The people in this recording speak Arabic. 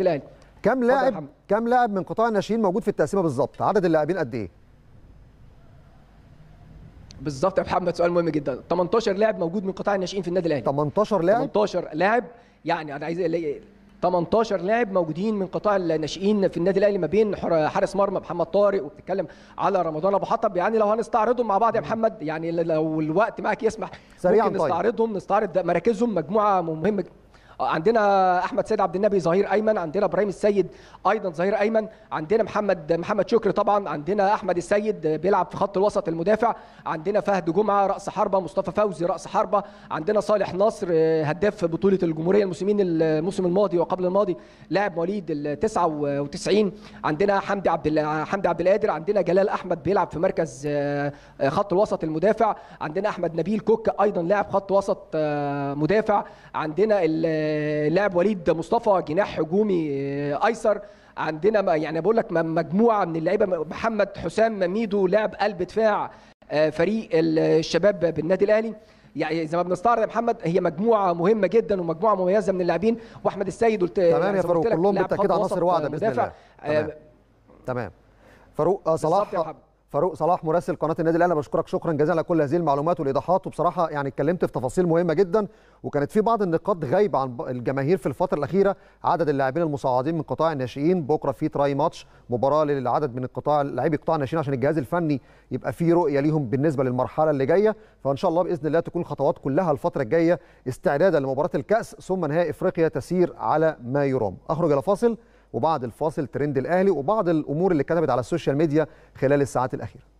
الاهلي كم لاعب كم لاعب من قطاع الناشئين موجود في التقسيمه بالظبط عدد اللاعبين قد ايه بالظبط يا محمد سؤال مهم جدا 18 لاعب موجود من قطاع الناشئين في النادي الاهلي 18 لاعب 18 لاعب يعني انا عايز 18 لاعب موجودين من قطاع الناشئين في النادي الاهلي ما بين حارس مرمى محمد طارق وبتتكلم على رمضان ابو حطب يعني لو هنستعرضهم مع بعض يا محمد يعني لو الوقت معك يسمح سريعا ممكن طيب. نستعرضهم نستعرض مراكزهم مجموعه مهمه عندنا احمد سيد عبد النبي ظهير ايمن عندنا ابراهيم السيد ايضا ظهير ايمن عندنا محمد محمد شكري طبعا عندنا احمد السيد بيلعب في خط الوسط المدافع عندنا فهد جمعه راس حربه مصطفى فوزي راس حربه عندنا صالح نصر هداف بطوله الجمهوريه الموسمين الموسم الماضي وقبل الماضي لاعب مواليد ال 99 عندنا حمدي عبد حمدي عبد القادر عندنا جلال احمد بيلعب في مركز آه، خط الوسط المدافع عندنا احمد نبيل كوك ايضا لاعب خط وسط آه، مدافع عندنا لاعب وليد مصطفى جناح هجومي آه، ايسر عندنا يعني بقول لك مجموعه من اللعيبه محمد حسام ميدو لاعب قلب دفاع آه، فريق الشباب بالنادي الاهلي يعني زي ما بنستعرض يا محمد هي مجموعه مهمه جدا ومجموعه مميزه من اللاعبين واحمد السيد قلت آه، تمام يا فاروق كلهم بالتاكيد عناصر واعده باذن الله تمام تمام فاروق صلاح فاروق صلاح مراسل قناه النادي الاهلي بشكرك شكرا جزيلا على كل هذه المعلومات والايضاحات وبصراحه يعني اتكلمت في تفاصيل مهمه جدا وكانت في بعض النقاط غايبه عن الجماهير في الفتره الاخيره عدد اللاعبين المصعدين من قطاع الناشئين بكره في تراي ماتش مباراه للعدد من القطاع لاعبي قطاع الناشئين عشان الجهاز الفني يبقى في رؤيه ليهم بالنسبه للمرحله اللي جايه فان شاء الله باذن الله تكون الخطوات كلها الفتره الجايه استعدادا لمباراه الكاس ثم نهائي افريقيا تسير على ما يرام اخرج الى فاصل وبعد الفاصل ترند الاهلي وبعض الامور اللي كتبت على السوشيال ميديا خلال الساعات الاخيره